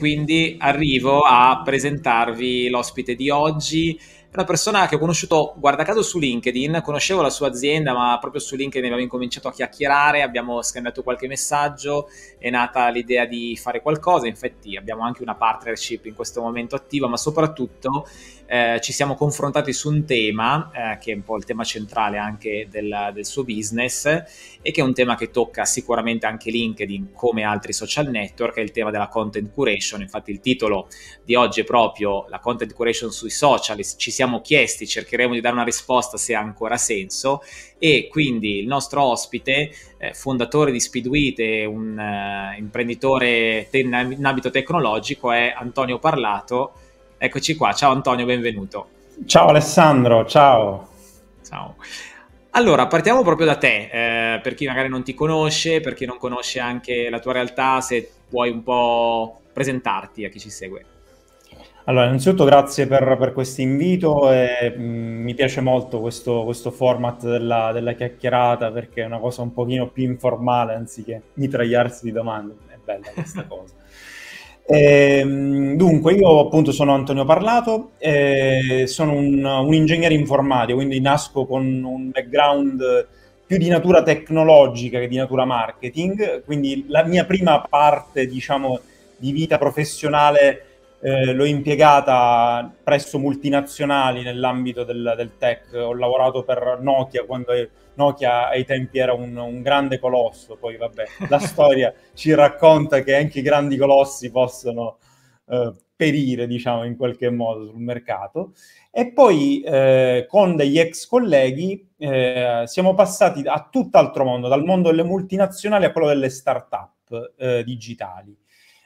Quindi arrivo a presentarvi l'ospite di oggi, è una persona che ho conosciuto, guarda caso, su LinkedIn, conoscevo la sua azienda, ma proprio su LinkedIn abbiamo incominciato a chiacchierare, abbiamo scambiato qualche messaggio, è nata l'idea di fare qualcosa, infatti abbiamo anche una partnership in questo momento attiva, ma soprattutto eh, ci siamo confrontati su un tema, eh, che è un po' il tema centrale anche del, del suo business, e che è un tema che tocca sicuramente anche LinkedIn come altri social network, è il tema della content curation, infatti il titolo di oggi è proprio la content curation sui social, ci siamo siamo chiesti, cercheremo di dare una risposta se ha ancora senso e quindi il nostro ospite, eh, fondatore di Speedwite, un eh, imprenditore te- in ambito tecnologico è Antonio Parlato. Eccoci qua, ciao Antonio, benvenuto. Ciao Alessandro, ciao. Ciao. Allora, partiamo proprio da te, eh, per chi magari non ti conosce, per chi non conosce anche la tua realtà, se puoi un po' presentarti a chi ci segue. Allora, innanzitutto grazie per, per questo invito e, mh, mm, mi piace molto questo, questo format della, della, chiacchierata perché è una cosa un pochino più informale anziché mitragliarsi di domande, è bella questa cosa. E, ehm, dunque, io appunto sono Antonio Parlato, sono un, un, ingegnere informatico, quindi nasco con un background più di natura tecnologica che di natura marketing, quindi la mia prima parte, diciamo, di vita professionale eh, l'ho impiegata presso multinazionali nell'ambito del, del, tech, ho lavorato per Nokia quando Nokia ai tempi era un, un grande colosso, poi vabbè, la storia ci racconta che anche i grandi colossi possono eh, perire, diciamo, in qualche modo sul mercato. E poi eh, con degli ex colleghi eh, siamo passati a tutt'altro mondo, dal mondo delle multinazionali a quello delle start-up eh, digitali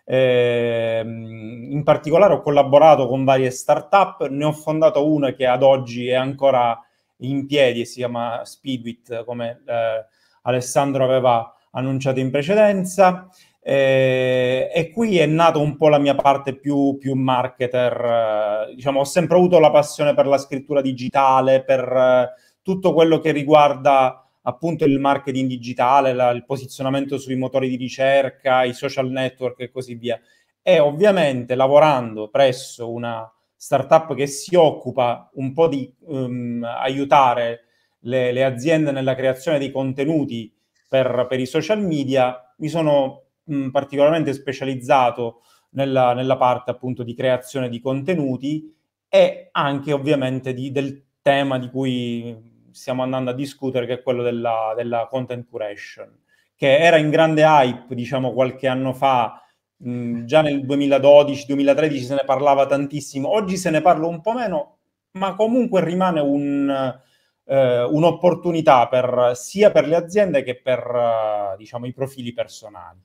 eh, in particolare ho collaborato con varie start-up, ne ho fondato una che ad oggi è ancora in piedi e si chiama Speedwit, come eh, Alessandro aveva annunciato in precedenza. Eh, e qui è nata un po' la mia parte più, più marketer. Eh, diciamo, ho sempre avuto la passione per la scrittura digitale, per eh, tutto quello che riguarda appunto il marketing digitale, la, il posizionamento sui motori di ricerca, i social network e così via. E ovviamente lavorando presso una startup che si occupa un po' di um, aiutare le, le, aziende nella creazione dei contenuti per, per i social media, mi sono mh, um, particolarmente specializzato nella, nella, parte appunto di creazione di contenuti e anche ovviamente di, del tema di cui stiamo andando a discutere, che è quello della, della content curation, che era in grande hype, diciamo, qualche anno fa, mh, mm, già nel 2012-2013 se ne parlava tantissimo, oggi se ne parla un po' meno, ma comunque rimane un, eh, un'opportunità per, sia per le aziende che per eh, diciamo, i profili personali.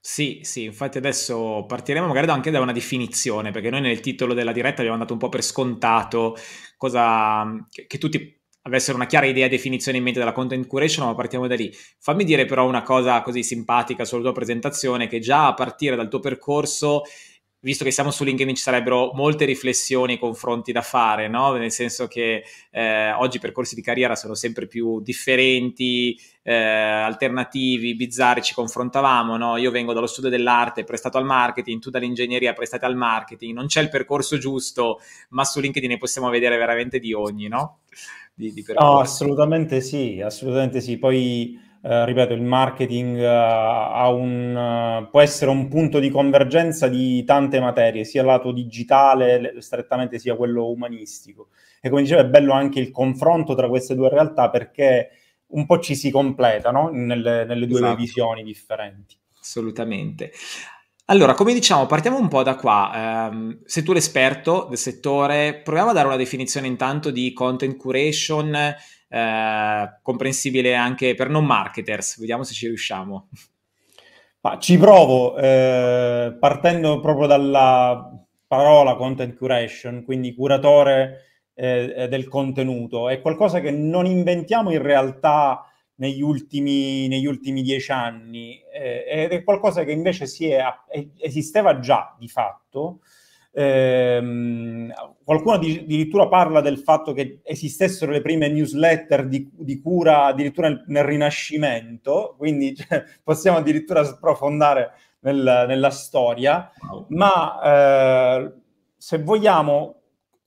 Sì, sì, infatti adesso partiremo magari anche da una definizione, perché noi nel titolo della diretta abbiamo dato un po' per scontato cosa, che, che tutti avessero una chiara idea e definizione in mente della content curation, ma partiamo da lì. Fammi dire però una cosa così simpatica sulla tua presentazione, che già a partire dal tuo percorso visto che siamo su LinkedIn ci sarebbero molte riflessioni e confronti da fare, no? nel senso che eh, oggi i percorsi di carriera sono sempre più differenti, eh, alternativi, bizzarri, ci confrontavamo, no? io vengo dallo studio dell'arte prestato al marketing, tu dall'ingegneria prestata al marketing, non c'è il percorso giusto, ma su LinkedIn ne possiamo vedere veramente di ogni, no? di, di No, ah, assolutamente sì, assolutamente sì. Poi, eh, ripeto, il marketing eh, ha un, eh, può essere un punto di convergenza di tante materie, sia lato digitale strettamente sia quello umanistico. E come dicevo, è bello anche il confronto tra queste due realtà perché un po' ci si completano nelle, nelle due esatto. visioni differenti. Assolutamente. Allora, come diciamo, partiamo un po' da qua. Um, sei tu l'esperto del settore, proviamo a dare una definizione intanto di content curation, eh, comprensibile anche per non marketers, vediamo se ci riusciamo. Ma ci provo, eh, partendo proprio dalla parola content curation, quindi curatore eh, del contenuto, è qualcosa che non inventiamo in realtà negli ultimi, negli ultimi dieci anni eh, ed è qualcosa che invece è, esisteva già di fatto. Eh, qualcuno addirittura parla del fatto che esistessero le prime newsletter di, di cura addirittura nel, nel Rinascimento, quindi cioè, possiamo addirittura sprofondare nel, nella storia, ma eh, se vogliamo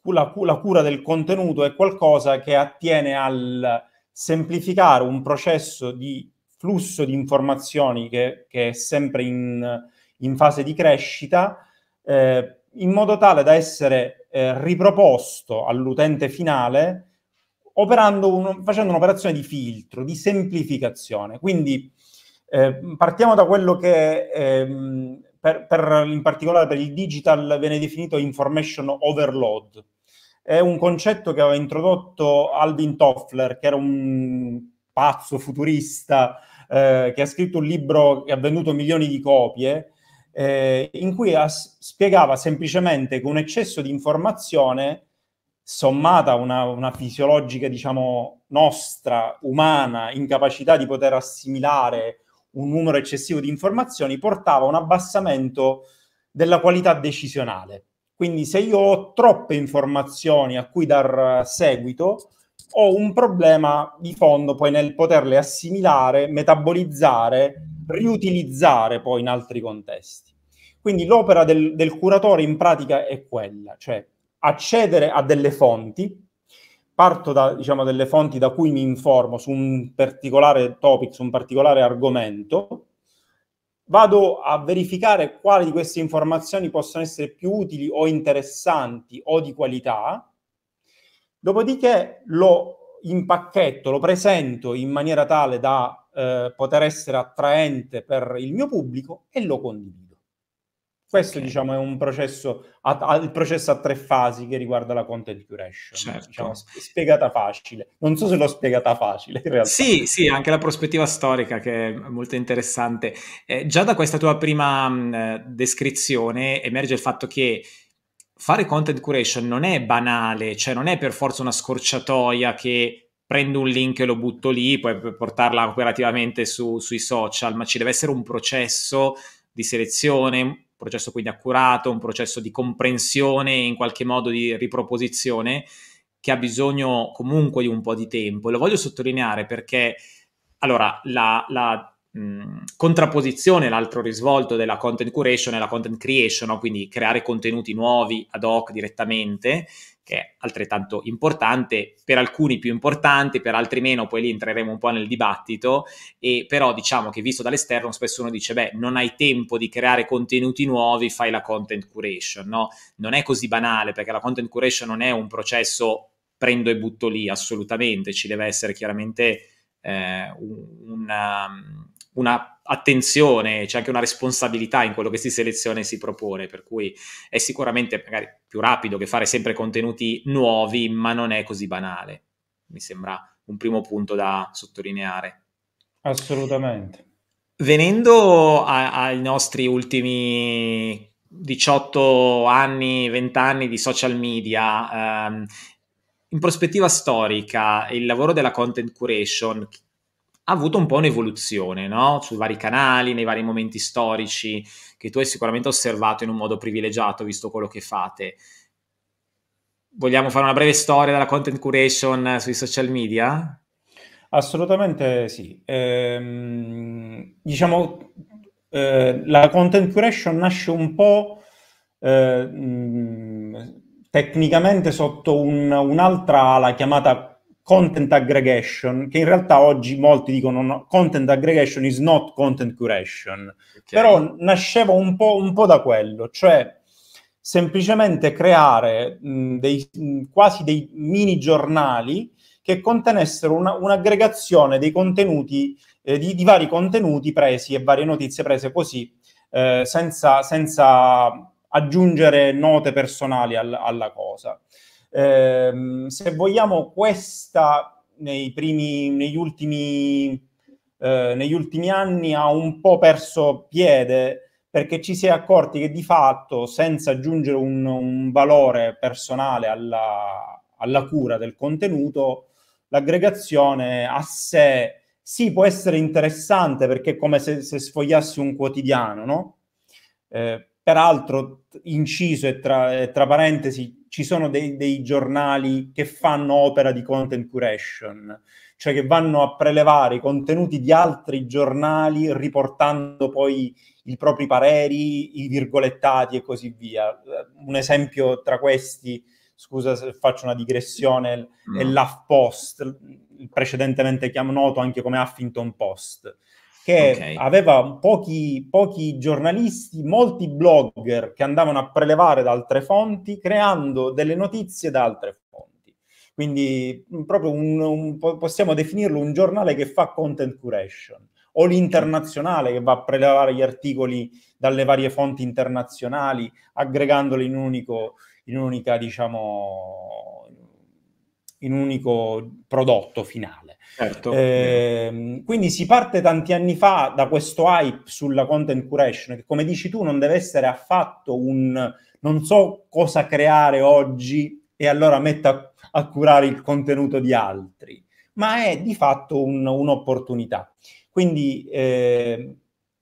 la, la, cura del contenuto è qualcosa che attiene al, semplificare un processo di flusso di informazioni che, che è sempre in, in, fase di crescita, eh, in modo tale da essere eh, riproposto all'utente finale un, facendo un'operazione di filtro, di semplificazione. Quindi eh, partiamo da quello che ehm, per, per, in particolare per il digital viene definito information overload, è un concetto che aveva introdotto Alvin Toffler, che era un pazzo futurista eh, che ha scritto un libro che ha venduto milioni di copie, eh, in cui as- spiegava semplicemente che un eccesso di informazione sommata a una, una fisiologica, diciamo, nostra, umana, incapacità di poter assimilare un numero eccessivo di informazioni, portava a un abbassamento della qualità decisionale. Quindi se io ho troppe informazioni a cui dar eh, seguito, ho un problema di fondo poi nel poterle assimilare, metabolizzare, riutilizzare poi in altri contesti. Quindi l'opera del, del curatore in pratica è quella, cioè accedere a delle fonti, parto da diciamo, delle fonti da cui mi informo su un particolare topic, su un particolare argomento, vado a verificare quali di queste informazioni possono essere più utili o interessanti o di qualità, dopodiché lo impacchetto, lo presento in maniera tale da eh, poter essere attraente per il mio pubblico e lo condivido. Questo okay. diciamo, è un processo a, a, il processo a tre fasi che riguarda la content curation. Certo. Diciamo, spiegata facile. Non so se l'ho spiegata facile in realtà. Sì, sì, anche la prospettiva storica che è molto interessante. Eh, già da questa tua prima mh, mm, descrizione emerge il fatto che fare content curation non è banale, cioè non è per forza una scorciatoia che prendo un link e lo butto lì, puoi portarla operativamente su, sui social, ma ci deve essere un processo di selezione, processo quindi accurato, un processo di comprensione e in qualche modo di riproposizione che ha bisogno comunque di un po' di tempo. E lo voglio sottolineare perché allora la, la mh, contrapposizione, l'altro risvolto della content curation è la content creation, no? quindi creare contenuti nuovi ad hoc direttamente è altrettanto importante, per alcuni più importanti, per altri meno, poi lì entreremo un po' nel dibattito, e però diciamo che visto dall'esterno spesso uno dice, beh, non hai tempo di creare contenuti nuovi, fai la content curation, no? Non è così banale perché la content curation non è un processo prendo e butto lì, assolutamente, ci deve essere chiaramente eh, una, una attenzione, c'è anche una responsabilità in quello che si seleziona e si propone, per cui è sicuramente magari più rapido che fare sempre contenuti nuovi, ma non è così banale. Mi sembra un primo punto da sottolineare. Assolutamente. Venendo a, ai nostri ultimi 18 anni, 20 anni di social media, ehm, in prospettiva storica, il lavoro della content curation, ha avuto un po' un'evoluzione, no? Sui vari canali, nei vari momenti storici, che tu hai sicuramente osservato in un modo privilegiato, visto quello che fate. Vogliamo fare una breve storia della content curation sui social media? Assolutamente sì. Ehm, diciamo, eh, la content curation nasce un po' eh, mh, mm, tecnicamente sotto un, un'altra ala chiamata content aggregation, che in realtà oggi molti dicono no, content aggregation is not content curation, okay. però nasceva un po', un po', da quello, cioè semplicemente creare mh, dei, mh, quasi dei mini giornali che contenessero una, un'aggregazione dei contenuti, eh, di, di, vari contenuti presi e varie notizie prese così, eh, senza, senza, aggiungere note personali al, alla cosa. Ehm, se vogliamo questa nei primi, negli ultimi eh, negli ultimi anni ha un po' perso piede perché ci si è accorti che di fatto, senza aggiungere un, un valore personale alla, alla, cura del contenuto, l'aggregazione a sé sì può essere interessante perché è come se, se sfogliassi un quotidiano, no? Eh, peraltro, inciso e tra, e tra parentesi, ci sono dei, dei, giornali che fanno opera di content curation, cioè che vanno a prelevare i contenuti di altri giornali riportando poi i propri pareri, i virgolettati e così via. Un esempio tra questi, scusa se faccio una digressione, è mm. l'Huff Post, precedentemente noto anche come Huffington Post che okay. aveva pochi, pochi, giornalisti, molti blogger che andavano a prelevare da altre fonti, creando delle notizie da altre fonti. Quindi mm, proprio un, un, possiamo definirlo un giornale che fa content curation o l'internazionale che va a prelevare gli articoli dalle varie fonti internazionali, aggregandoli in, unico, in un'unica, diciamo, in un unico prodotto finale. Certo. Eh, quindi si parte tanti anni fa da questo hype sulla content curation, che come dici tu non deve essere affatto un non so cosa creare oggi e allora metto a, a curare il contenuto di altri, ma è di fatto un, un'opportunità. Quindi eh,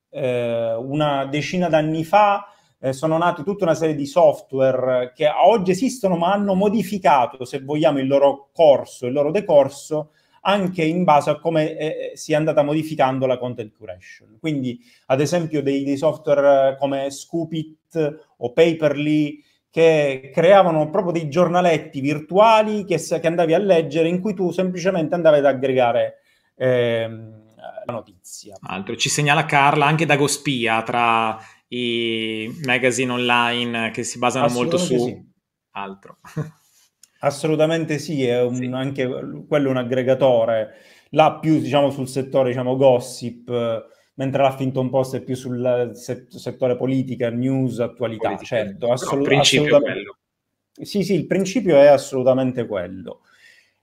eh, una decina d'anni fa eh, sono nati tutta una serie di software che oggi esistono ma hanno modificato, se vogliamo, il loro corso, il loro decorso anche in base a come eh, eh, si è andata modificando la content curation. Quindi, ad esempio, dei, dei software come Scoopit o Paperly che creavano proprio dei giornaletti virtuali che, che, andavi a leggere in cui tu semplicemente andavi ad aggregare ehm, la notizia. Altro. Ci segnala Carla anche Dagospia tra i magazine online che si basano molto su sì. altro. Assolutamente sì, è un, sì. anche quello un aggregatore. Là più diciamo sul settore diciamo, gossip, mentre l'Huffington Post è più sul settore politica, news, attualità, politica. certo. Assolut- no, assolutamente. Sì, sì, il principio è assolutamente quello.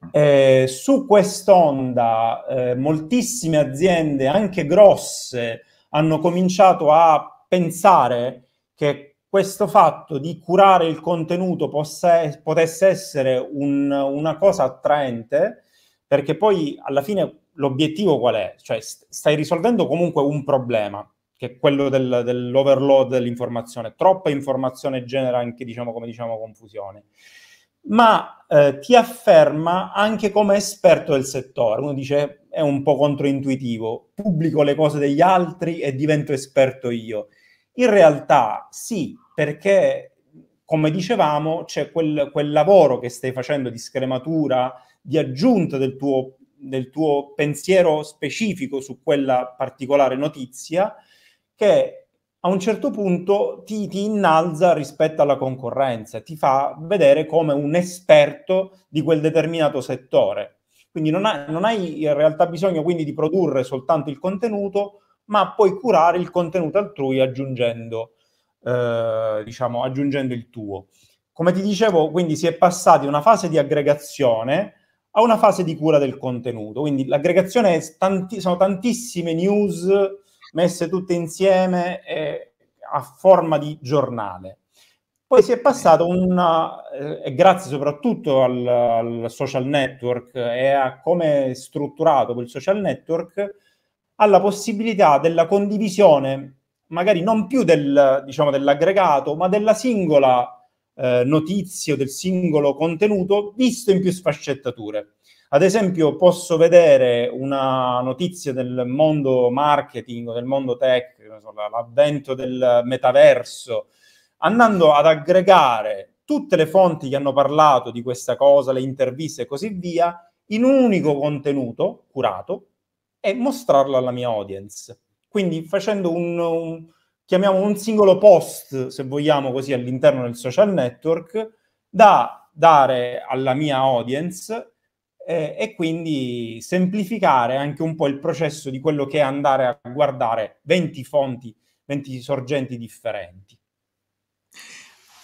Mm. Eh, su quest'onda eh, moltissime aziende, anche grosse, hanno cominciato a pensare che questo fatto di curare il contenuto possa, potesse essere un, una cosa attraente, perché poi alla fine l'obiettivo qual è? Cioè stai risolvendo comunque un problema, che è quello del, dell'overload dell'informazione. Troppa informazione genera anche, diciamo, come diciamo, confusione. Ma eh, ti afferma anche come esperto del settore. Uno dice è un po' controintuitivo, pubblico le cose degli altri e divento esperto io. In realtà sì, perché come dicevamo c'è quel, quel lavoro che stai facendo di scrematura, di aggiunta del tuo, del tuo pensiero specifico su quella particolare notizia che a un certo punto ti, ti, innalza rispetto alla concorrenza, ti fa vedere come un esperto di quel determinato settore. Quindi non, ha, non hai in realtà bisogno quindi di produrre soltanto il contenuto, ma puoi curare il contenuto altrui aggiungendo, eh, diciamo, aggiungendo il tuo. Come ti dicevo, quindi si è passati da una fase di aggregazione a una fase di cura del contenuto. Quindi l'aggregazione tanti, sono tantissime news messe tutte insieme eh, a forma di giornale. Poi si è passato una, eh, grazie soprattutto al, al, social network e a come è strutturato quel social network, alla possibilità della condivisione, magari non più del, diciamo, dell'aggregato, ma della singola eh, notizia o del singolo contenuto visto in più sfaccettature. Ad esempio, posso vedere una notizia del mondo marketing o del mondo tech, l'avvento del metaverso, andando ad aggregare tutte le fonti che hanno parlato di questa cosa, le interviste e così via, in un unico contenuto curato e mostrarlo alla mia audience. Quindi facendo un, un chiamiamo un singolo post, se vogliamo così, all'interno del social network da dare alla mia audience eh, e quindi semplificare anche un po' il processo di quello che è andare a guardare 20 fonti, 20 sorgenti differenti.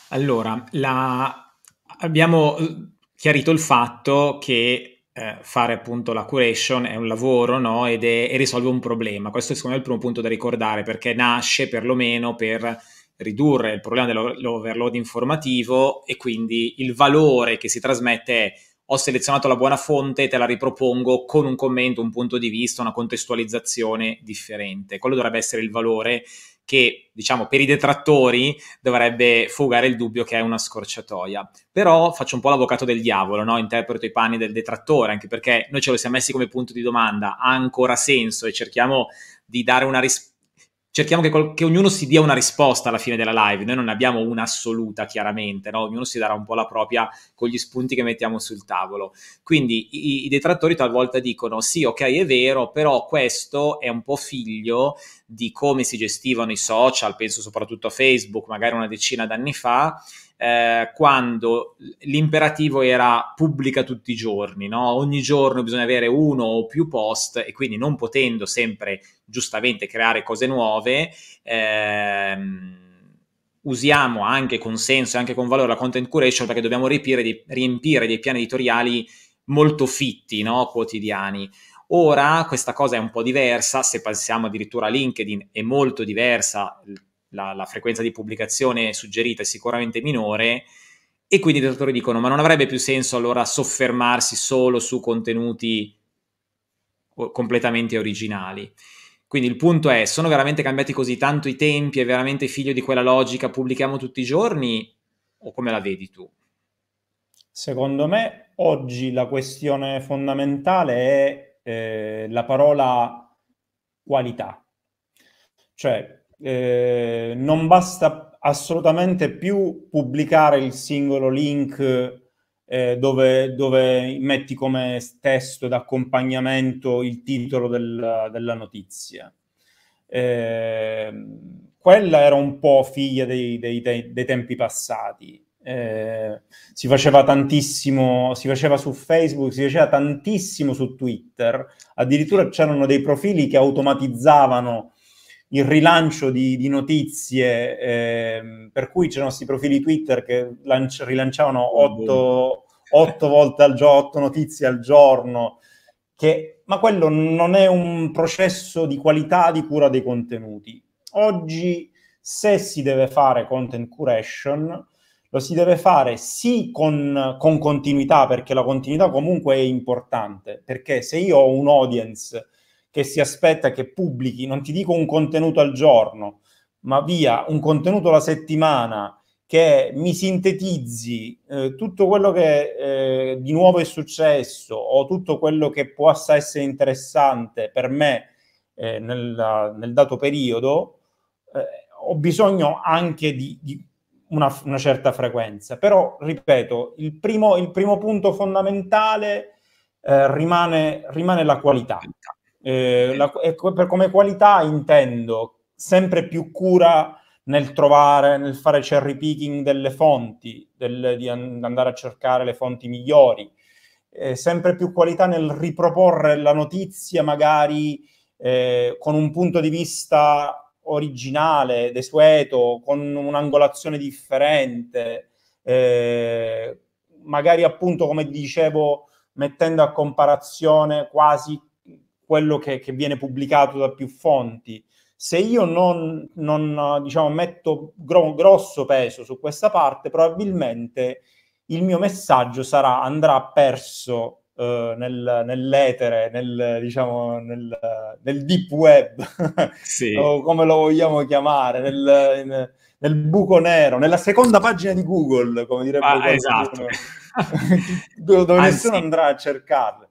Allora, la... abbiamo eh, chiarito il fatto che eh, fare appunto la curation è un lavoro no? Ed è, e risolve un problema. Questo è secondo me il primo punto da ricordare perché nasce perlomeno per ridurre il problema dell'overload informativo e quindi il valore che si trasmette è ho selezionato la buona fonte, te la ripropongo con un commento, un punto di vista, una contestualizzazione differente. Quello dovrebbe essere il valore che diciamo per i detrattori dovrebbe fugare il dubbio che è una scorciatoia. Però faccio un po' l'avvocato del diavolo, no? interpreto i panni del detrattore, anche perché noi ce lo siamo messi come punto di domanda, ha ancora senso e cerchiamo di dare una risposta cerchiamo che, col- che, ognuno si dia una risposta alla fine della live. Noi non abbiamo un'assoluta, chiaramente, no? ognuno si darà un po' la propria con gli spunti che mettiamo sul tavolo. Quindi i, i detrattori talvolta dicono: sì, ok, è vero, però questo è un po' figlio di come si gestivano i social, penso soprattutto a Facebook, magari una decina d'anni fa eh, quando l'imperativo era pubblica tutti i giorni, no? ogni giorno bisogna avere uno o più post e quindi non potendo sempre giustamente creare cose nuove, ehm, usiamo anche con senso e anche con valore la content curation perché dobbiamo riempire, di, riempire dei piani editoriali molto fitti, no? quotidiani. Ora questa cosa è un po' diversa, se pensiamo addirittura a LinkedIn è molto diversa la, la frequenza di pubblicazione suggerita è sicuramente minore e quindi i dottori dicono ma non avrebbe più senso allora soffermarsi solo su contenuti completamente originali. Quindi il punto è, sono veramente cambiati così tanto i tempi? È veramente figlio di quella logica pubblichiamo tutti i giorni? O come la vedi tu? Secondo me oggi la questione fondamentale è eh, la parola qualità. Cioè, eh, non basta assolutamente più pubblicare il singolo link eh, dove, dove, metti come testo d'accompagnamento il titolo del, della notizia. Eh, quella era un po' figlia dei, dei, dei, dei tempi passati. Eh, si faceva tantissimo, si faceva su Facebook, si faceva tantissimo su Twitter, addirittura c'erano dei profili che automatizzavano il rilancio di, di notizie, eh, per cui c'erano questi profili Twitter che lanci- rilanciavano oh, otto, boh. otto volte al giorno, otto notizie al giorno, che, ma quello non è un processo di qualità di cura dei contenuti. Oggi, se si deve fare content curation, lo si deve fare sì con, con continuità, perché la continuità comunque è importante, perché se io ho un audience che si aspetta che pubblichi, non ti dico un contenuto al giorno, ma via un contenuto alla settimana che mi sintetizzi eh, tutto quello che eh, di nuovo è successo o tutto quello che possa essere interessante per me eh, nel, nel, dato periodo, eh, ho bisogno anche di, di una, una, certa frequenza. Però, ripeto, il primo, il primo punto fondamentale eh, rimane, rimane la qualità. Eh, la, per come qualità intendo sempre più cura nel trovare, nel fare cherry picking delle fonti, del, di andare a cercare le fonti migliori, eh, sempre più qualità nel riproporre la notizia magari eh, con un punto di vista originale, desueto, con un'angolazione differente, eh, magari appunto come dicevo mettendo a comparazione quasi quello che, che viene pubblicato da più fonti. Se io non, non diciamo, metto gro- grosso peso su questa parte, probabilmente il mio messaggio sarà, andrà perso Uh, nel, nell'etere, nel, diciamo, nel, nel deep web, sì. o come lo vogliamo chiamare, nel, nel, buco nero, nella seconda pagina di Google, come direbbe ah, esatto. dove Anzi, nessuno andrà a cercarle.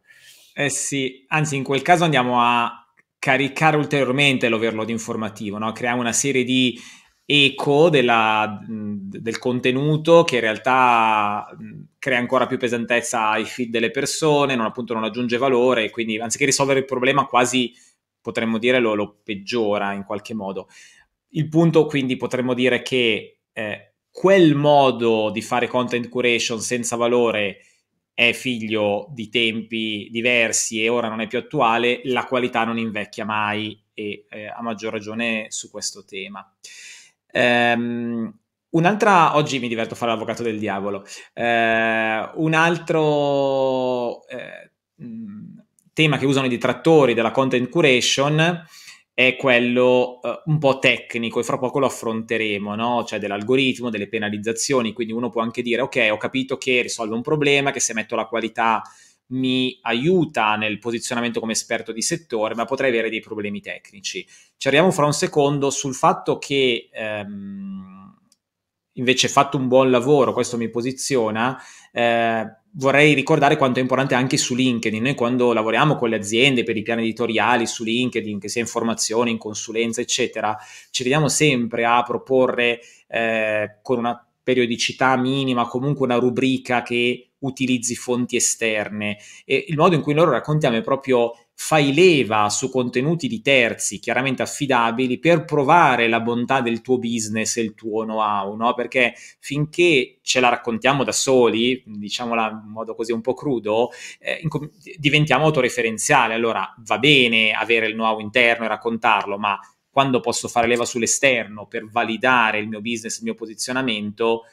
Eh sì, anzi in quel caso andiamo a caricare ulteriormente l'overload informativo, no? creiamo una serie di eco della, del contenuto che in realtà crea ancora più pesantezza ai feed delle persone, non, appunto non aggiunge valore, quindi anziché risolvere il problema quasi potremmo dire lo, lo peggiora in qualche modo. Il punto quindi potremmo dire che eh, quel modo di fare content curation senza valore è figlio di tempi diversi e ora non è più attuale, la qualità non invecchia mai e eh, a maggior ragione su questo tema. Um, Un'altra, oggi mi diverto a fare l'avvocato del diavolo, eh, un altro eh, mm, tema che usano i detrattori della content curation è quello uh, un po' tecnico e fra poco lo affronteremo, no? cioè dell'algoritmo, delle penalizzazioni, quindi uno può anche dire ok, ho capito che risolvo un problema, che se metto la qualità mi aiuta nel posizionamento come esperto di settore, ma potrei avere dei problemi tecnici. Ci arriviamo fra un secondo sul fatto che ehm, invece fatto un buon lavoro, questo mi posiziona, eh, vorrei ricordare quanto è importante anche su LinkedIn. Noi eh, quando lavoriamo con le aziende per i piani editoriali su LinkedIn, che sia in formazione, in consulenza, eccetera, ci vediamo sempre a proporre eh, con una periodicità minima, comunque una rubrica che utilizzi fonti esterne. E il modo in cui noi raccontiamo è proprio fai leva su contenuti di terzi chiaramente affidabili per provare la bontà del tuo business e il tuo know-how, no? Perché finché ce la raccontiamo da soli, diciamola in modo così un po' crudo, eh, diventiamo autoreferenziali. Allora va bene avere il know-how interno e raccontarlo, ma quando posso fare leva sull'esterno per validare il mio business, il mio posizionamento,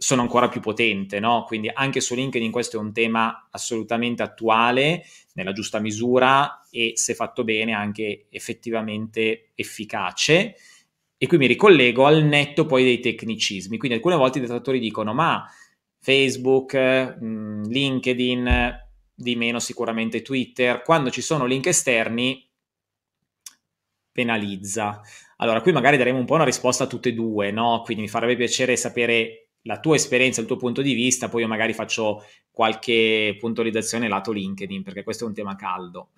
sono ancora più potente, no? Quindi anche su LinkedIn questo è un tema assolutamente attuale, nella giusta misura e se fatto bene anche effettivamente efficace. E qui mi ricollego al netto poi dei tecnicismi. Quindi alcune volte i detrattori dicono ma Facebook, mm, LinkedIn, di meno sicuramente Twitter, quando ci sono link esterni penalizza. Allora, qui magari daremo un po' una risposta a tutte e due, no? Quindi mi farebbe piacere sapere la tua esperienza, il tuo punto di vista, poi io magari faccio qualche puntualizzazione lato LinkedIn, perché questo è un tema caldo.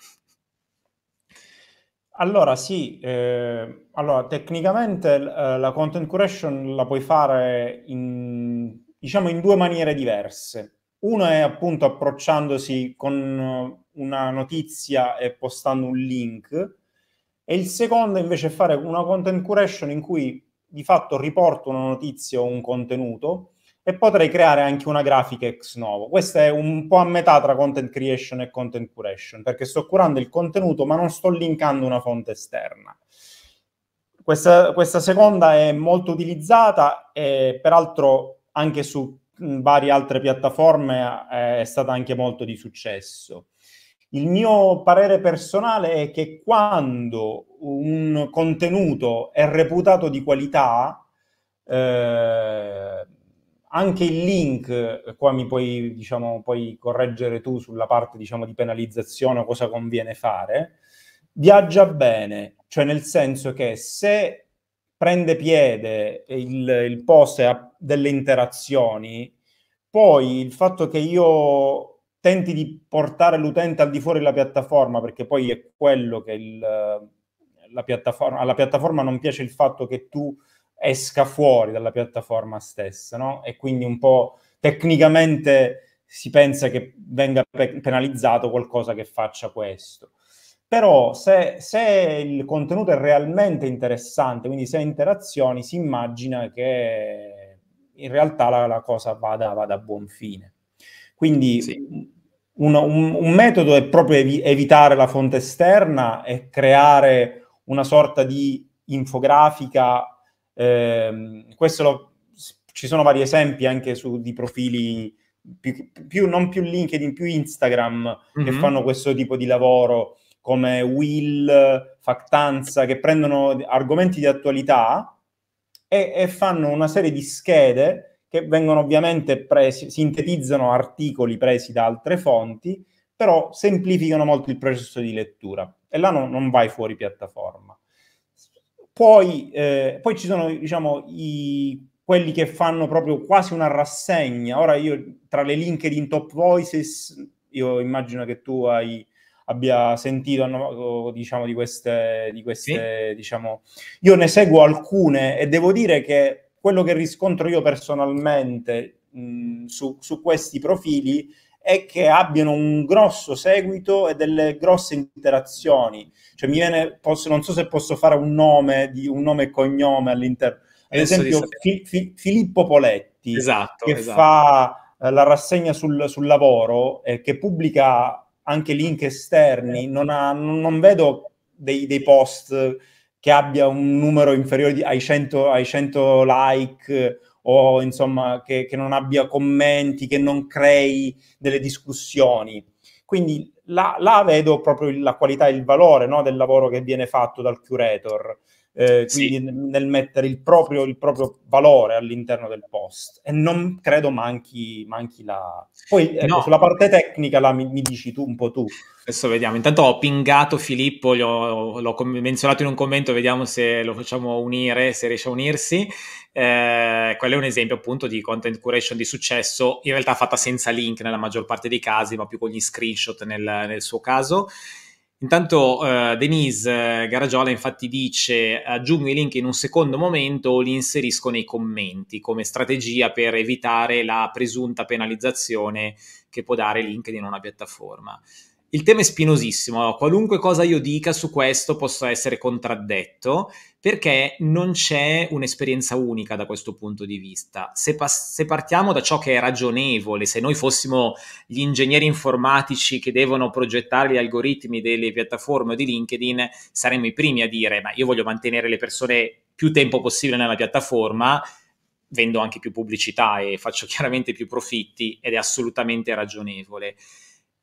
Allora sì, eh, allora, tecnicamente eh, la content curation la puoi fare in, diciamo in due maniere diverse. Una è appunto approcciandosi con una notizia e postando un link e il secondo invece è fare una content curation in cui di fatto riporto una notizia o un contenuto e potrei creare anche una grafica ex novo. Questa è un po' a metà tra content creation e content curation, perché sto curando il contenuto ma non sto linkando una fonte esterna. Questa, questa seconda è molto utilizzata e peraltro anche su varie altre piattaforme eh, è stata anche molto di successo. Il mio parere personale è che quando un contenuto è reputato di qualità, eh, anche il link, qua mi puoi, diciamo, puoi correggere tu sulla parte diciamo, di penalizzazione o cosa conviene fare, viaggia bene, cioè nel senso che se prende piede il, il post e ha delle interazioni, poi il fatto che io tenti di portare l'utente al di fuori della piattaforma, perché poi è quello che il, eh, la piattaforma, alla piattaforma non piace il fatto che tu esca fuori dalla piattaforma stessa, no? E quindi un po' tecnicamente si pensa che venga pe- penalizzato qualcosa che faccia questo. Però se, se, il contenuto è realmente interessante, quindi se ha interazioni, si immagina che in realtà la, la cosa vada, vada a buon fine. Quindi sì. un, un, un, metodo è proprio evi- evitare la fonte esterna e creare una sorta di infografica. Eh, questo lo, ci sono vari esempi anche su, di profili più, più, non più LinkedIn, più Instagram mm-hmm. che fanno questo tipo di lavoro come Will, Factanza, che prendono argomenti di attualità e, e fanno una serie di schede che vengono ovviamente presi, sintetizzano articoli presi da altre fonti, però semplificano molto il processo di lettura e là non, non vai fuori piattaforma. Poi, eh, poi ci sono diciamo, i, quelli che fanno proprio quasi una rassegna. Ora io tra le LinkedIn Top Voices, io immagino che tu hai, abbia sentito diciamo, di queste, di queste sì. diciamo, io ne seguo alcune e devo dire che quello che riscontro io personalmente mh, su, su, questi profili è che abbiano un grosso seguito e delle grosse interazioni. Cioè, mi viene, posso, non so se posso fare un nome, di, un nome e cognome all'interno. Ad esempio, fi, fi, Filippo Poletti, esatto, che esatto. fa eh, la rassegna sul, sul lavoro e eh, che pubblica anche link esterni, non, ha, non, vedo dei, dei post che abbia un numero inferiore di, ai, 100, ai 100 like o insomma che, che, non abbia commenti, che non crei delle discussioni. Quindi là, là vedo proprio la qualità e il valore no, del lavoro che viene fatto dal curator eh, quindi sì. nel mettere il proprio, il proprio, valore all'interno del post. E non credo manchi, manchi la... Poi ecco, no. sulla parte tecnica la, mi, mi, dici tu un po' tu. Adesso vediamo, intanto ho pingato Filippo, ho, l'ho menzionato in un commento, vediamo se lo facciamo unire, se riesce a unirsi. Eh, quello è un esempio appunto di content curation di successo, in realtà fatta senza link nella maggior parte dei casi, ma più con gli screenshot nel, nel suo caso. Intanto eh, Denise eh, Garagiola infatti dice aggiungo i link in un secondo momento o li inserisco nei commenti come strategia per evitare la presunta penalizzazione che può dare LinkedIn a una piattaforma il tema è spinosissimo, qualunque cosa io dica su questo posso essere contraddetto perché non c'è un'esperienza unica da questo punto di vista. Se, pas- se, partiamo da ciò che è ragionevole, se noi fossimo gli ingegneri informatici che devono progettare gli algoritmi delle piattaforme o di LinkedIn, saremmo i primi a dire ma io voglio mantenere le persone più tempo possibile nella piattaforma, vendo anche più pubblicità e faccio chiaramente più profitti ed è assolutamente ragionevole.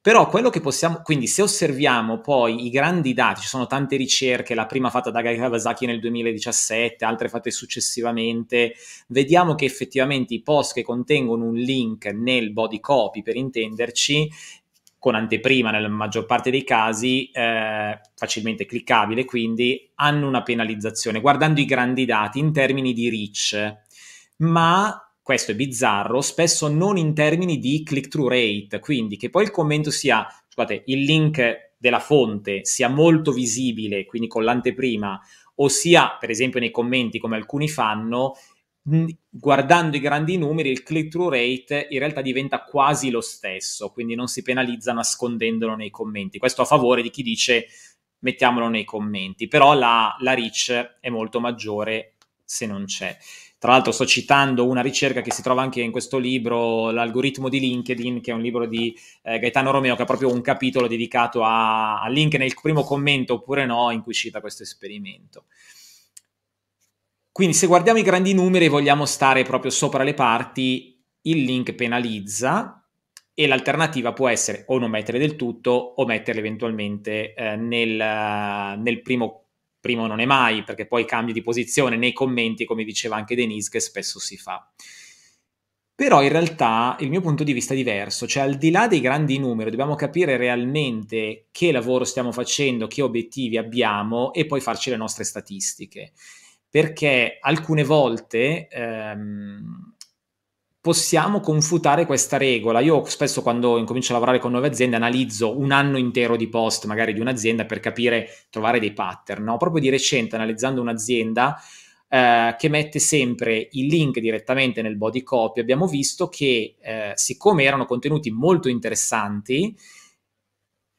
Però quello che possiamo, quindi se osserviamo poi i grandi dati, ci sono tante ricerche, la prima fatta da Gary Kawasaki nel 2017, altre fatte successivamente, vediamo che effettivamente i post che contengono un link nel body copy, per intenderci, con anteprima nella maggior parte dei casi, eh, facilmente cliccabile, quindi hanno una penalizzazione, guardando i grandi dati in termini di reach. Ma questo è bizzarro, spesso non in termini di click-through rate, quindi che poi il commento sia, scusate, il link della fonte sia molto visibile, quindi con l'anteprima, o sia, per esempio, nei commenti come alcuni fanno, guardando i grandi numeri, il click-through rate in realtà diventa quasi lo stesso, quindi non si penalizza nascondendolo nei commenti. Questo a favore di chi dice mettiamolo nei commenti, però la, la reach è molto maggiore se non c'è. Tra l'altro sto citando una ricerca che si trova anche in questo libro, L'algoritmo di LinkedIn, che è un libro di eh, Gaetano Romeo, che ha proprio un capitolo dedicato a, a LinkedIn, il primo commento oppure no, in cui cita questo esperimento. Quindi se guardiamo i grandi numeri e vogliamo stare proprio sopra le parti, il link penalizza e l'alternativa può essere o non mettere del tutto o metterle eventualmente eh, nel, nel primo primo non è mai, perché poi cambi di posizione nei commenti, come diceva anche Denise, che spesso si fa. Però in realtà il mio punto di vista è diverso, cioè al di là dei grandi numeri dobbiamo capire realmente che lavoro stiamo facendo, che obiettivi abbiamo e poi farci le nostre statistiche. Perché alcune volte ehm, possiamo confutare questa regola. Io spesso quando incomincio a lavorare con nuove aziende analizzo un anno intero di post magari di un'azienda per capire, trovare dei pattern. No? Proprio di recente analizzando un'azienda eh, che mette sempre il link direttamente nel body copy, abbiamo visto che eh, siccome erano contenuti molto interessanti,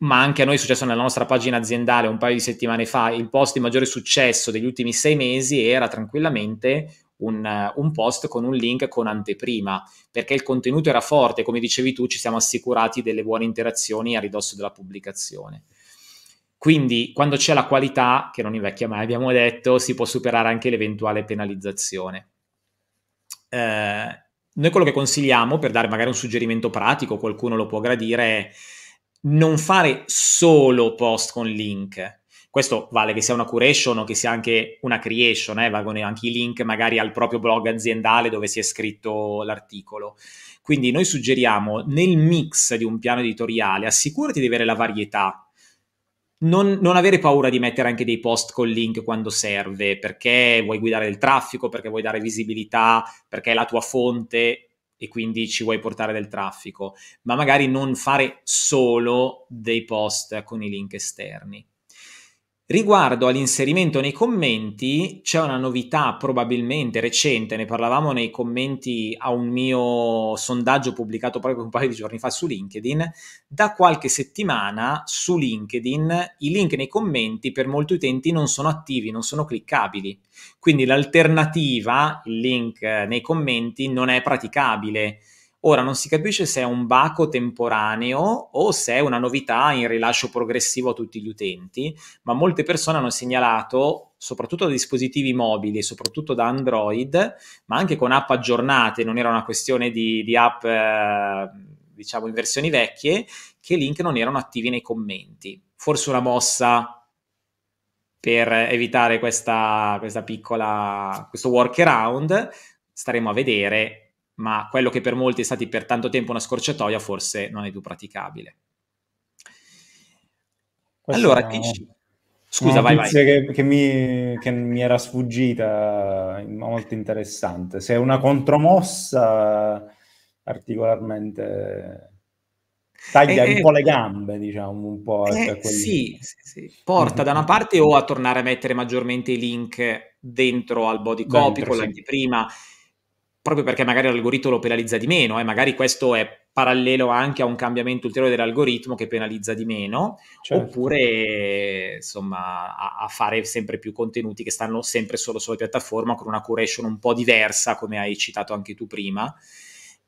ma anche a noi è successo nella nostra pagina aziendale un paio di settimane fa, il post di maggiore successo degli ultimi sei mesi era tranquillamente un, un, post con un link con anteprima, perché il contenuto era forte, come dicevi tu, ci siamo assicurati delle buone interazioni a ridosso della pubblicazione. Quindi quando c'è la qualità, che non invecchia mai, abbiamo detto, si può superare anche l'eventuale penalizzazione. Eh, noi quello che consigliamo, per dare magari un suggerimento pratico, qualcuno lo può gradire, è non fare solo post con link, questo vale che sia una curation o che sia anche una creation, eh, valgono anche i link magari al proprio blog aziendale dove si è scritto l'articolo. Quindi noi suggeriamo nel mix di un piano editoriale assicurati di avere la varietà, non, non, avere paura di mettere anche dei post con link quando serve, perché vuoi guidare il traffico, perché vuoi dare visibilità, perché è la tua fonte e quindi ci vuoi portare del traffico, ma magari non fare solo dei post con i link esterni. Riguardo all'inserimento nei commenti, c'è una novità probabilmente recente, ne parlavamo nei commenti a un mio sondaggio pubblicato proprio un paio di giorni fa su LinkedIn. Da qualche settimana su LinkedIn i link nei commenti per molti utenti non sono attivi, non sono cliccabili. Quindi l'alternativa, il link nei commenti, non è praticabile Ora non si capisce se è un baco temporaneo o se è una novità in rilascio progressivo a tutti gli utenti, ma molte persone hanno segnalato, soprattutto da dispositivi mobili, soprattutto da Android, ma anche con app aggiornate, non era una questione di, di app eh, diciamo in versioni vecchie, che i link non erano attivi nei commenti. Forse una mossa per evitare questa, questa piccola, questo workaround, staremo a vedere ma quello che per molti è stato per tanto tempo una scorciatoia forse non è più praticabile. Questa allora, una, dici... Scusa, vai, vai. Che, che, mi, che mi era sfuggita, molto interessante. Se è una contromossa particolarmente taglia eh, un eh, po' le gambe, diciamo, un po'. Eh, sì, sì, sì, porta mm-hmm. da una parte o a tornare a mettere maggiormente i link dentro al body copy quello con sì. l'anteprima proprio perché magari l'algoritmo lo penalizza di meno e eh, magari questo è parallelo anche a un cambiamento ulteriore dell'algoritmo che penalizza di meno, certo. oppure insomma a, a, fare sempre più contenuti che stanno sempre solo sulla piattaforma con una curation un po' diversa come hai citato anche tu prima.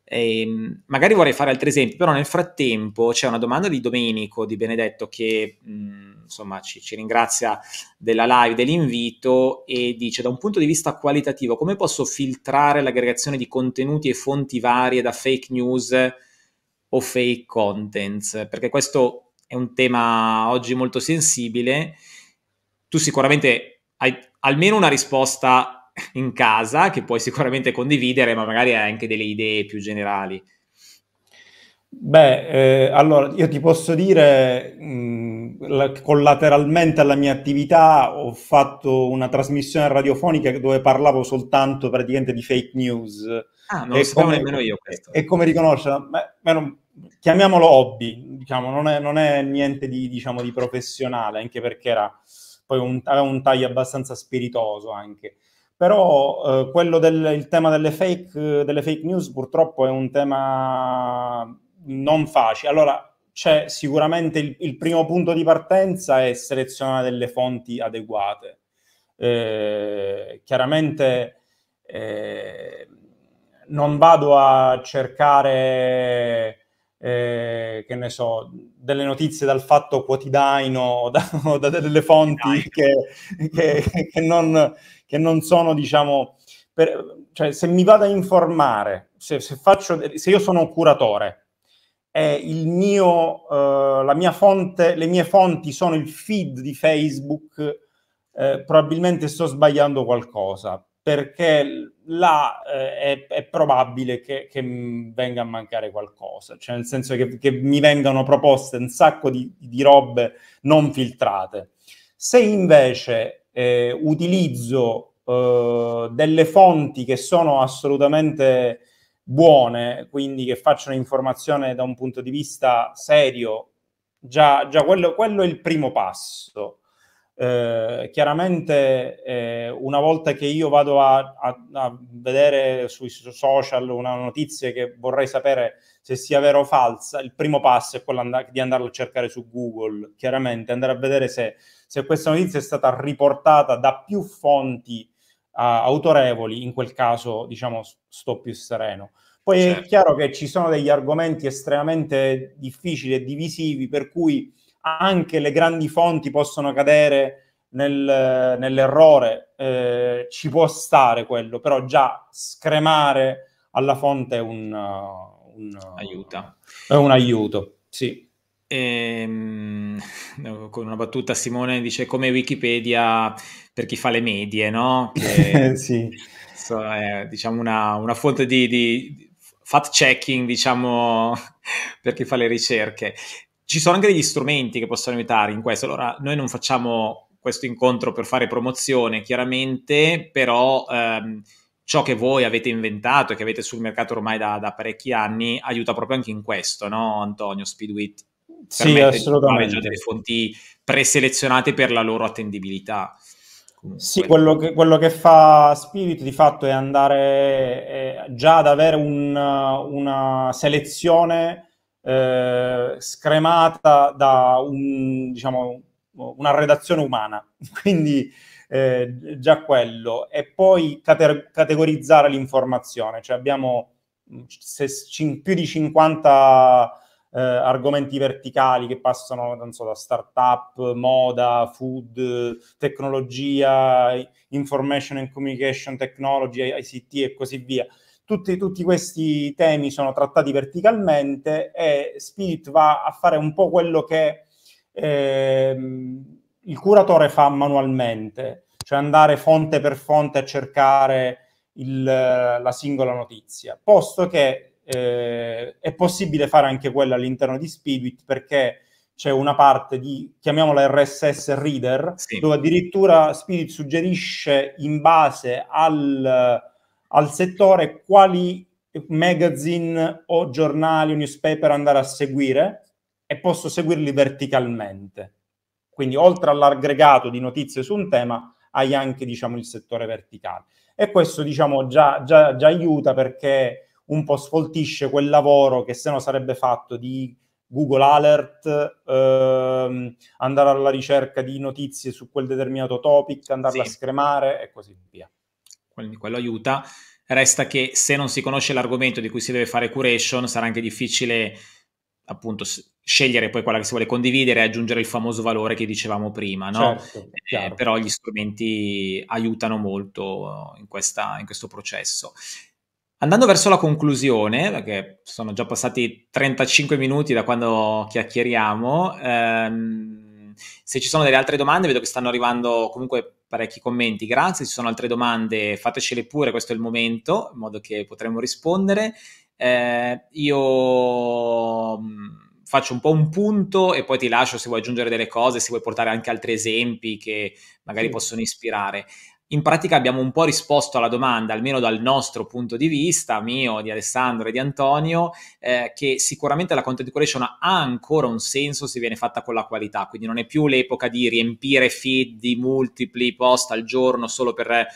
E, ehm, magari vorrei fare altri esempi, però nel frattempo c'è una domanda di Domenico, di Benedetto, che... Mh, mm, insomma ci, ci ringrazia della live, dell'invito e dice da un punto di vista qualitativo come posso filtrare l'aggregazione di contenuti e fonti varie da fake news o fake contents? Perché questo è un tema oggi molto sensibile. Tu sicuramente hai almeno una risposta in casa che puoi sicuramente condividere, ma magari hai anche delle idee più generali. Beh, eh, allora io ti posso dire, mh, mm, collateralmente alla mia attività ho fatto una trasmissione radiofonica dove parlavo soltanto praticamente di fake news. Ah, non e lo sapevo come, nemmeno io questo. E, come riconoscerla? chiamiamolo hobby, diciamo, non, è, non è niente di, diciamo, di, professionale, anche perché era, poi un, aveva un taglio abbastanza spiritoso anche però eh, quello del tema delle fake, delle fake, news purtroppo è un tema non facile. Allora, c'è sicuramente il, il, primo punto di partenza è selezionare delle fonti adeguate. Eh, chiaramente eh, non vado a cercare, eh, che ne so, delle notizie dal fatto quotidiano o da, o da delle fonti che, che, che, non, che, non, sono, diciamo, per, cioè se mi vado a informare, se, se, faccio, se io sono un curatore, mio, eh, fonte, le mie fonti sono il feed di Facebook, eh, probabilmente sto sbagliando qualcosa perché là eh, è, è, probabile che, che, venga a mancare qualcosa, cioè nel senso che, che mi vengano proposte un sacco di, di robe non filtrate. Se invece eh, utilizzo eh, delle fonti che sono assolutamente buone, quindi che facciano informazione da un punto di vista serio, già, già quello, quello, è il primo passo. Eh, chiaramente eh, una volta che io vado a, a, a vedere sui social una notizia che vorrei sapere se sia vera o falsa, il primo passo è quello and- di andarlo a cercare su Google, chiaramente andare a vedere se, se questa notizia è stata riportata da più fonti autorevoli, in quel caso diciamo sto più sereno. Poi certo. è chiaro che ci sono degli argomenti estremamente difficili e divisivi per cui anche le grandi fonti possono cadere nel, nell'errore, eh, ci può stare quello, però già scremare alla fonte è un, un, Aiuta. È un aiuto. Sì. E, ehm, con una battuta Simone dice come Wikipedia per chi fa le medie, no? Che, sì. So, è, diciamo una, una fonte di, di fact checking, diciamo, per chi fa le ricerche. Ci sono anche degli strumenti che possono aiutare in questo. Allora, noi non facciamo questo incontro per fare promozione, chiaramente, però ehm, ciò che voi avete inventato e che avete sul mercato ormai da, da parecchi anni aiuta proprio anche in questo, no, Antonio Speedwit? Sì, assolutamente. Di fare già delle fonti preselezionate per la loro attendibilità. Sì, quello che, quello che, fa Spirit di fatto è andare è già ad avere un, una selezione eh, scremata da un, diciamo, una redazione umana, quindi eh, già quello, e poi cate- categorizzare l'informazione, cioè abbiamo c- mm, c- più di 50 eh, argomenti verticali che passano non so, da startup, moda, food, tecnologia, information and communication technology, ICT e così via. Tutti, tutti, questi temi sono trattati verticalmente e Spirit va a fare un po' quello che eh, il curatore fa manualmente, cioè andare fonte per fonte a cercare il, la singola notizia, posto che eh, è possibile fare anche quello all'interno di Speedwit perché c'è una parte di, chiamiamola RSS Reader, sì. dove addirittura Speedwit suggerisce in base al, al, settore quali magazine o giornali o newspaper andare a seguire e posso seguirli verticalmente. Quindi oltre all'aggregato di notizie su un tema, hai anche diciamo, il settore verticale. E questo diciamo, già, già, già aiuta perché un po' sfoltisce quel lavoro che se no sarebbe fatto di Google Alert, ehm, andare alla ricerca di notizie su quel determinato topic, andarla sì. a scremare e così via. Quindi quello aiuta. Resta che se non si conosce l'argomento di cui si deve fare curation, sarà anche difficile appunto scegliere poi quella che si vuole condividere e aggiungere il famoso valore che dicevamo prima, no? Certo, eh, però gli strumenti aiutano molto in, questa, in questo processo. Andando verso la conclusione, perché sono già passati 35 minuti da quando chiacchieriamo, ehm, se ci sono delle altre domande, vedo che stanno arrivando comunque parecchi commenti, grazie, se ci sono altre domande fatecele pure, questo è il momento, in modo che potremo rispondere. Eh, io mm, faccio un po' un punto e poi ti lascio se vuoi aggiungere delle cose, se vuoi portare anche altri esempi che magari sì. possono ispirare in pratica abbiamo un po' risposto alla domanda, almeno dal nostro punto di vista, mio, di Alessandro e di Antonio, eh, che sicuramente la content creation ha ancora un senso se viene fatta con la qualità, quindi non è più l'epoca di riempire feed di multipli post al giorno solo per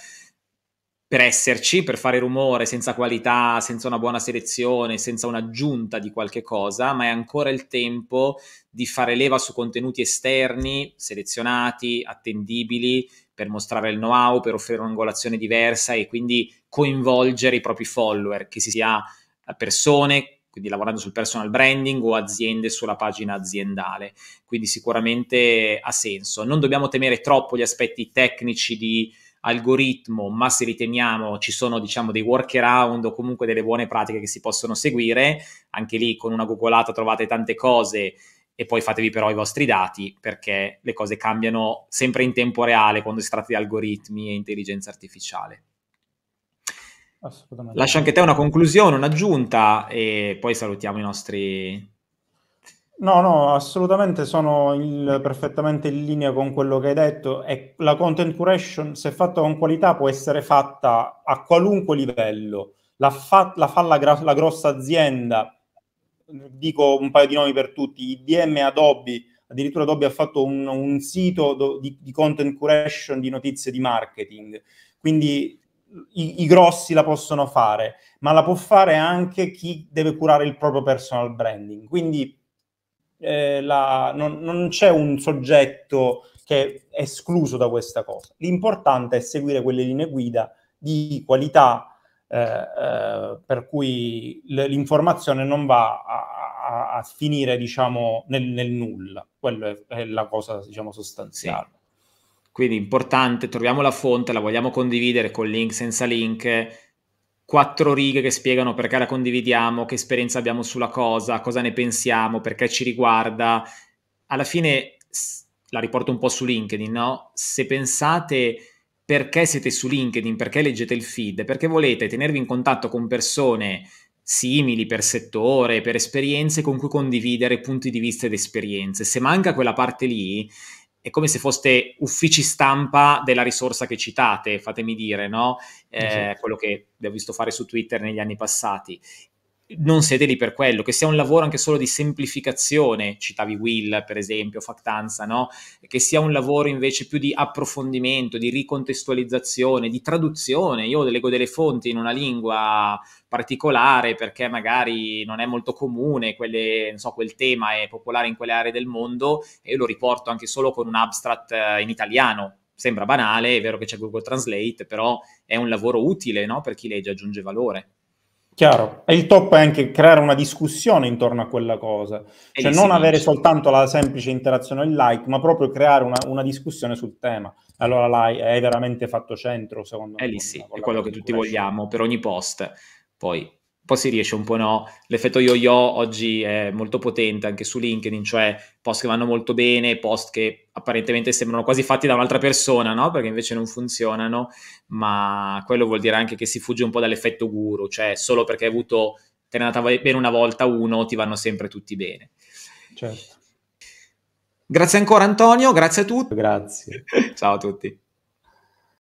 per esserci, per fare rumore, senza qualità, senza una buona selezione, senza un'aggiunta di qualche cosa, ma è ancora il tempo di fare leva su contenuti esterni, selezionati, attendibili, per mostrare il know-how, per offrire un'angolazione diversa e quindi coinvolgere i propri follower, che si sia eh, persone, quindi lavorando sul personal branding o aziende sulla pagina aziendale. Quindi sicuramente ha senso. Non dobbiamo temere troppo gli aspetti tecnici di algoritmo, ma se riteniamo ci sono diciamo dei workaround o comunque delle buone pratiche che si possono seguire, anche lì con una googolata trovate tante cose e poi fatevi però i vostri dati perché le cose cambiano sempre in tempo reale quando si tratta di algoritmi e intelligenza artificiale. Assolutamente. Lascio anche te una conclusione, un'aggiunta e poi salutiamo i nostri... No, no, assolutamente sono il, perfettamente in linea con quello che hai detto e la content curation se fatta con qualità può essere fatta a qualunque livello. La, fa, la fa la, gra- la grossa azienda dico un paio di nomi per tutti, IBM Adobe, addirittura Adobe ha fatto un, un sito do, di, di, content curation, di notizie di marketing, quindi i, i, grossi la possono fare, ma la può fare anche chi deve curare il proprio personal branding, quindi eh, la, non, non c'è un soggetto che è escluso da questa cosa. L'importante è seguire quelle linee guida di qualità, eh, eh, per cui l'informazione non va a, a finire diciamo, nel, nel, nulla, quella è, è la cosa diciamo, sostanziale. Sì. Quindi importante, troviamo la fonte, la vogliamo condividere con link, senza link, quattro righe che spiegano perché la condividiamo, che esperienza abbiamo sulla cosa, cosa ne pensiamo, perché ci riguarda. Alla fine la riporto un po' su LinkedIn, no? Se pensate perché siete su LinkedIn, perché leggete il feed, perché volete tenervi in contatto con persone simili per settore, per esperienze con cui condividere punti di vista ed esperienze. Se manca quella parte lì, è come se foste uffici stampa della risorsa che citate, fatemi dire, no? Eh, esatto. Quello che vi ho visto fare su Twitter negli anni passati non siete lì per quello, che sia un lavoro anche solo di semplificazione, citavi Will per esempio, Factanza, no? che sia un lavoro invece più di approfondimento, di ricontestualizzazione, di traduzione. Io leggo delle fonti in una lingua particolare perché magari non è molto comune, quelle, so, quel tema è popolare in quelle aree del mondo e lo riporto anche solo con un abstract eh, in italiano, sembra banale, è vero che c'è Google Translate, però è un lavoro utile no? per chi legge, aggiunge valore. Chiaro. E il top è anche creare una discussione intorno a quella cosa. E cioè non avere soltanto la semplice interazione e il like, ma proprio creare una, una discussione sul tema. Allora l'hai è veramente fatto centro, secondo e me. E lì sì, è quello che tutti vogliamo per ogni post. Poi poi si riesce, un po' no. L'effetto yo-yo oggi è molto potente anche su LinkedIn, cioè post che vanno molto bene, post che apparentemente sembrano quasi fatti da un'altra persona, no? Perché invece non funzionano, ma quello vuol dire anche che si fugge un po' dall'effetto guru, cioè solo perché hai avuto, te ne è andata bene una volta uno, ti vanno sempre tutti bene. Certo. Grazie ancora Antonio, grazie a tutti. Grazie. Ciao a tutti.